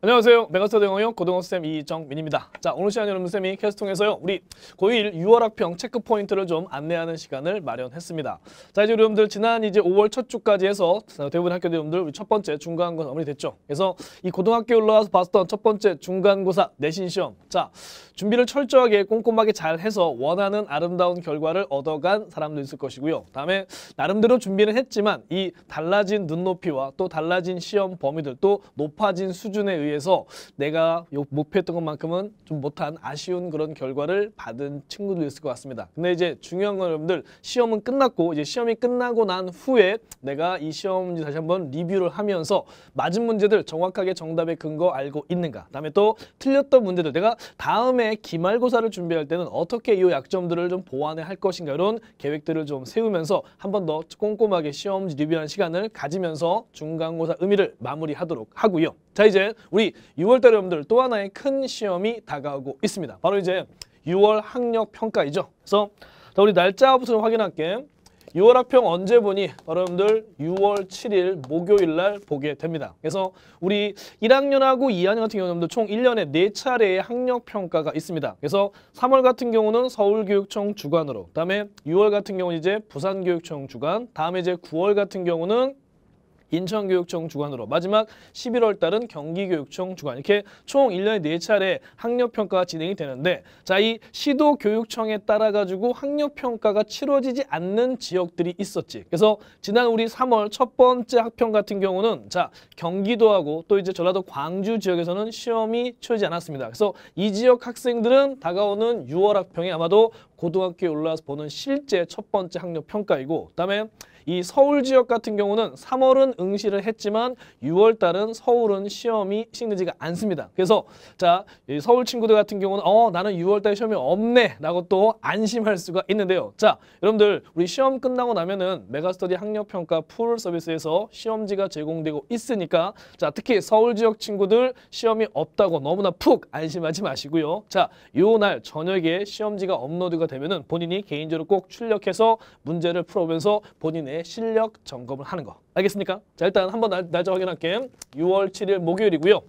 안녕하세요. 메가스터드 영어용 고등어 쌤 이정민입니다. 자, 오늘 시간 여러분 쌤이 캐스 통해서요. 우리 고1 6월 학평 체크 포인트를 좀 안내하는 시간을 마련했습니다. 자, 이제 여러분들 지난 이제 5월 첫 주까지 해서 대부분 학교들 여러분들 첫 번째 중간고사 마무리 됐죠. 그래서 이 고등학교 올라와서 봤던 첫 번째 중간고사 내신 시험. 자, 준비를 철저하게 꼼꼼하게 잘 해서 원하는 아름다운 결과를 얻어간 사람도 있을 것이고요. 다음에 나름대로 준비는 했지만 이 달라진 눈높이와 또 달라진 시험 범위들 또 높아진 수준의 의해서 내가 목표했던 것만큼은 좀 못한 아쉬운 그런 결과를 받은 친구도 있을 것 같습니다. 근데 이제 중요한 건 여러분들 시험은 끝났고 이제 시험이 끝나고 난 후에 내가 이시험 문제 다시 한번 리뷰를 하면서 맞은 문제들 정확하게 정답의 근거 알고 있는가 다음에 또 틀렸던 문제들 내가 다음에 기말고사를 준비할 때는 어떻게 이 약점들을 좀 보완해 할 것인가 이런 계획들을 좀 세우면서 한 번 더 꼼꼼하게 시험지 리뷰하는 시간을 가지면서 중간고사 의미를 마무리하도록 하고요. 자 이제 우리 6월달 여러분들 또 하나의 큰 시험이 다가오고 있습니다. 바로 이제 6월 학력 평가이죠. 그래서 자, 우리 날짜부터 확인할게. 6월 학평 언제 보니? 여러분들 6월 7일 목요일 날 보게 됩니다. 그래서 우리 1학년하고 2학년 같은 경우는 총 1년에 4차례의 학력 평가가 있습니다. 그래서 3월 같은 경우는 서울교육청 주관으로, 그다음에 6월 같은 경우는 이제 부산교육청 주관, 다음에 이제 9월 같은 경우는 인천교육청 주관으로 마지막 11월 달은 경기교육청 주관 이렇게 총 1년에 4차례 학력평가가 진행이 되는데 자 이 시도교육청에 따라 가지고 학력평가가 치러지지 않는 지역들이 있었지 그래서 지난 우리 3월 첫 번째 학평 같은 경우는 자 경기도하고 또 이제 전라도 광주 지역에서는 시험이 치러지지 않았습니다 그래서 이 지역 학생들은 다가오는 6월 학평이 아마도 고등학교에 올라와서 보는 실제 첫 번째 학력 평가이고 그다음에 이 서울 지역 같은 경우는 3월은 응시를 했지만 6월 달은 서울은 시험이 시행지가 않습니다. 그래서 자 서울 친구들 같은 경우는 어 나는 6월 달 시험이 없네 라고 또 안심할 수가 있는데요. 자 여러분들 우리 시험 끝나고 나면은 메가스터디 학력평가 풀 서비스에서 시험지가 제공되고 있으니까 자 특히 서울 지역 친구들 시험이 없다고 너무나 푹 안심하지 마시고요. 자요 날 저녁에 시험지가 업로드가 되면은 본인이 개인적으로 꼭 출력해서 문제를 풀어오면서 본인의 실력 점검을 하는 거. 알겠습니까? 자, 일단 한번 날, 날짜 확인할게요. 6월 7일 목요일이고요.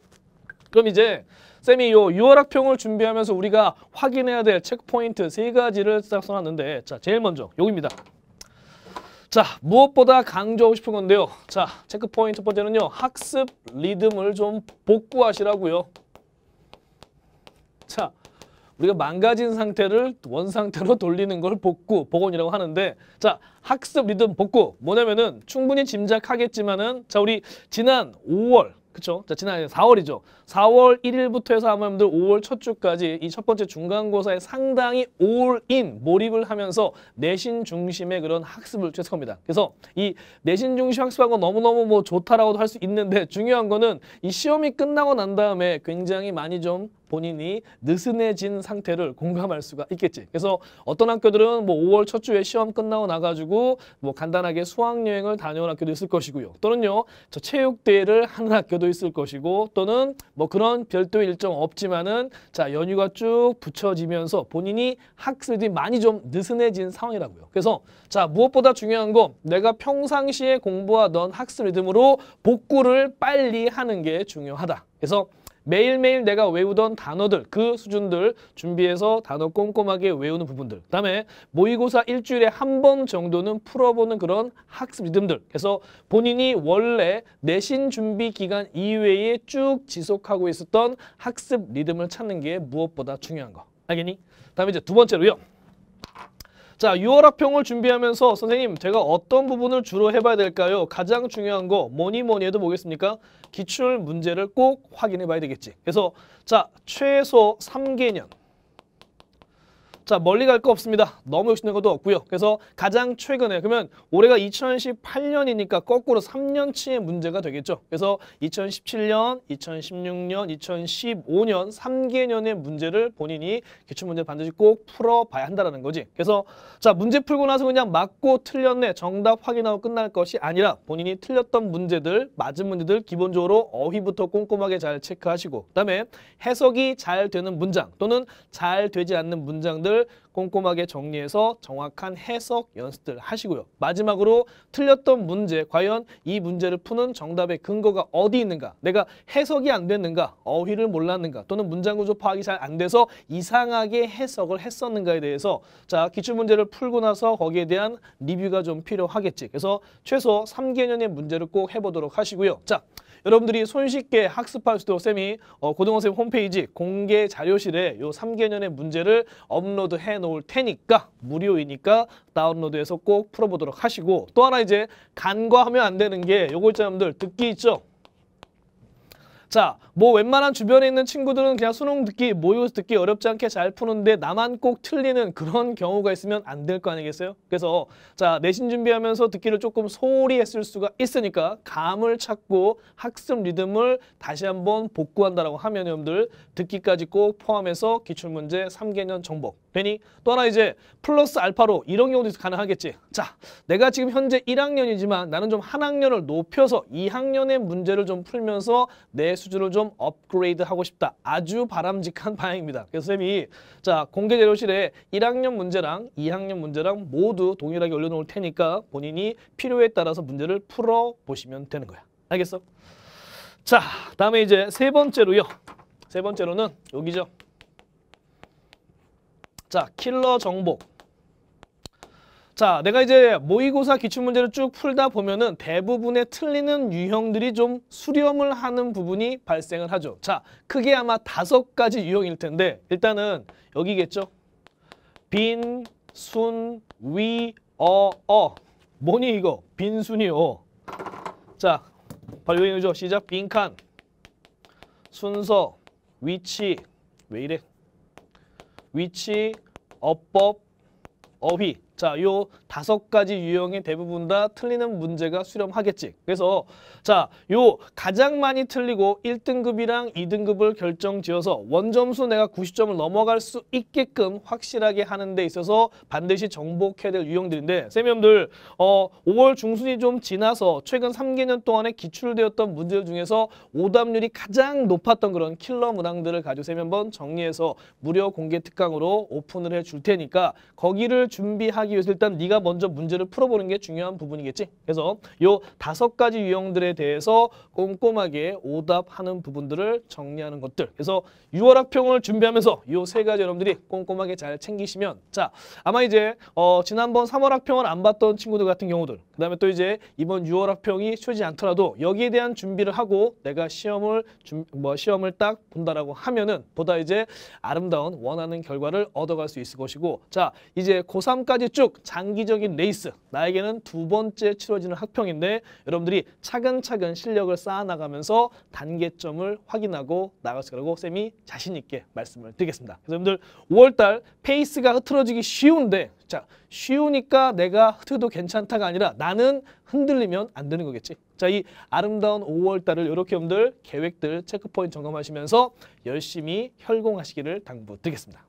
그럼 이제 쌤이 요 6월 학평을 준비하면서 우리가 확인해야 될 체크포인트 세 가지를 싹 써놨는데 자, 제일 먼저 여기입니다. 자, 무엇보다 강조하고 싶은 건데요. 자, 체크포인트 번째는요. 학습 리듬을 좀 복구하시라고요. 자, 우리가 망가진 상태를 원 상태로 돌리는 걸 복구, 복원이라고 하는데 자 학습 리듬 복구 뭐냐면은 충분히 짐작하겠지만은 자 우리 지난 5월 그쵸? 자, 지난 4월이죠. 4월 1일부터 해서 아마 여러분들 5월 첫 주까지 이 첫 번째 중간고사에 상당히 올인 몰입을 하면서 내신 중심의 그런 학습을 최석합니다. 그래서 이 내신 중심 학습하고 너무너무 뭐 좋다라고도 할 수 있는데 중요한 거는 이 시험이 끝나고 난 다음에 굉장히 많이 좀 본인이 느슨해진 상태를 공감할 수가 있겠지. 그래서 어떤 학교들은 뭐 5월 첫 주에 시험 끝나고 나가지고 뭐 간단하게 수학여행을 다녀온 학교도 있을 것이고요. 또는요, 저 체육대회를 하는 학교도 있을 것이고 또는 뭐 그런 별도 일정 없지만은 자, 연휴가 쭉 붙여지면서 본인이 학습이 많이 좀 느슨해진 상황이라고요. 그래서 자, 무엇보다 중요한 건 내가 평상시에 공부하던 학습 리듬으로 복구를 빨리 하는 게 중요하다. 그래서 매일매일 내가 외우던 단어들 그 수준들 준비해서 단어 꼼꼼하게 외우는 부분들 그 다음에 모의고사 일주일에 한 번 정도는 풀어보는 그런 학습 리듬들 그래서 본인이 원래 내신 준비 기간 이외에 쭉 지속하고 있었던 학습 리듬을 찾는 게 무엇보다 중요한 거 알겠니? 다음에 이제 두 번째로요 자, 6월 학평을 준비하면서 선생님 제가 어떤 부분을 주로 해봐야 될까요? 가장 중요한 거 뭐니 뭐니 해도 보겠습니까 기출 문제를 꼭 확인해 봐야 되겠지. 그래서 자, 최소 3개년 자 멀리 갈 거 없습니다. 너무 욕심낼 것도 없고요. 그래서 가장 최근에 그러면 올해가 2018년이니까 거꾸로 3년치의 문제가 되겠죠. 그래서 2017년, 2016년, 2015년 3개년의 문제를 본인이 기출문제 반드시 꼭 풀어봐야 한다는 거지. 그래서 자 문제 풀고 나서 그냥 맞고 틀렸네 정답 확인하고 끝날 것이 아니라 본인이 틀렸던 문제들, 맞은 문제들 기본적으로 어휘부터 꼼꼼하게 잘 체크하시고 그다음에 해석이 잘 되는 문장 또는 잘 되지 않는 문장들 것들 꼼꼼하게 정리해서 정확한 해석 연습들 하시고요. 마지막으로 틀렸던 문제, 과연 이 문제를 푸는 정답의 근거가 어디 있는가, 내가 해석이 안 됐는가, 어휘를 몰랐는가, 또는 문장구조 파악이 잘 안 돼서 이상하게 해석을 했었는가에 대해서 자 기출문제를 풀고 나서 거기에 대한 리뷰가 좀 필요하겠지. 그래서 최소 3개년의 문제를 꼭 해보도록 하시고요. 자. 여러분들이 손쉽게 학습할 수도록 쌤이 어, 고등어쌤 홈페이지 공개 자료실에 요 3개년의 문제를 업로드 해 놓을 테니까 무료이니까 다운로드해서 꼭 풀어보도록 하시고 또 하나 이제 간과하면 안 되는 게 요거 있잖 여러분들 듣기 있죠? 자, 뭐 웬만한 주변에 있는 친구들은 그냥 수능 듣기, 모의고사 듣기 어렵지 않게 잘 푸는데 나만 꼭 틀리는 그런 경우가 있으면 안 될 거 아니겠어요? 그래서 자, 내신 준비하면서 듣기를 조금 소홀히 했을 수가 있으니까 감을 찾고 학습 리듬을 다시 한번 복구한다라고 하면 여러분들 듣기까지 꼭 포함해서 기출문제 3개년 정복 되니? 또 하나 이제 플러스 알파로 이런 경우도 가능하겠지. 자, 내가 지금 현재 1학년이지만 나는 좀 한 학년을 높여서 2학년의 문제를 좀 풀면서 내 수준을 좀 업그레이드하고 싶다. 아주 바람직한 방향입니다. 그래서 쌤이 자 공개 재료실에 1학년 문제랑 2학년 문제랑 모두 동일하게 올려놓을 테니까 본인이 필요에 따라서 문제를 풀어보시면 되는 거야. 알겠어? 자, 다음에 이제 세 번째로요. 세 번째로는 여기죠. 자, 킬러 정복. 자, 내가 이제 모의고사 기출문제를 쭉 풀다 보면은 대부분의 틀리는 유형들이 좀 수렴을 하는 부분이 발생을 하죠. 자, 크게 아마 다섯 가지 유형일 텐데 일단은 여기겠죠? 빈, 순, 위, 어, 어. 뭐니 이거? 빈순이요. 자, 발로인우죠 시작. 빈칸, 순서, 위치. 왜 이래? 위치, 어법, 어휘 자, 요 다섯 가지 유형의 대부분 다 틀리는 문제가 수렴하겠지. 그래서 자, 요 가장 많이 틀리고 1등급이랑 2등급을 결정지어서 원점수 내가 90점을 넘어갈 수 있게끔 확실하게 하는 데 있어서 반드시 정복해야 될 유형들인데 쌤님들 어, 5월 중순이 좀 지나서 최근 3개년 동안에 기출되었던 문제 중에서 오답률이 가장 높았던 그런 킬러 문항들을 가지고 쌤이 한번 정리해서 무료 공개 특강으로 오픈을 해줄 테니까 거기를 준비하 하기 위해서 일단 네가 먼저 문제를 풀어보는 게 중요한 부분이겠지. 그래서 요 다섯 가지 유형들에 대해서 꼼꼼하게 오답하는 부분들을 정리하는 것들. 그래서 6월 학평을 준비하면서 요 세 가지 여러분들이 꼼꼼하게 잘 챙기시면 자 아마 이제 어, 지난번 3월 학평을 안 봤던 친구들 같은 경우들 그 다음에 또 이제 이번 6월 학평이 쉬지 않더라도 여기에 대한 준비를 하고 내가 시험을 준, 뭐 시험을 딱 본다라고 하면은 보다 이제 아름다운 원하는 결과를 얻어갈 수 있을 것이고 자 이제 고3까지 이쪽 장기적인 레이스 나에게는 두 번째 치러지는 학평인데 여러분들이 차근차근 실력을 쌓아나가면서 단계점을 확인하고 나갔을 거라고 쌤이 자신 있게 말씀을 드리겠습니다. 그래서 여러분들 5월달 페이스가 흐트러지기 쉬운데 자 쉬우니까 내가 흐트도 괜찮다가 아니라 나는 흔들리면 안 되는 거겠지. 자, 이 아름다운 5월달을 이렇게 여러분들 계획들 체크포인트 점검하시면서 열심히 혈공하시기를 당부드리겠습니다.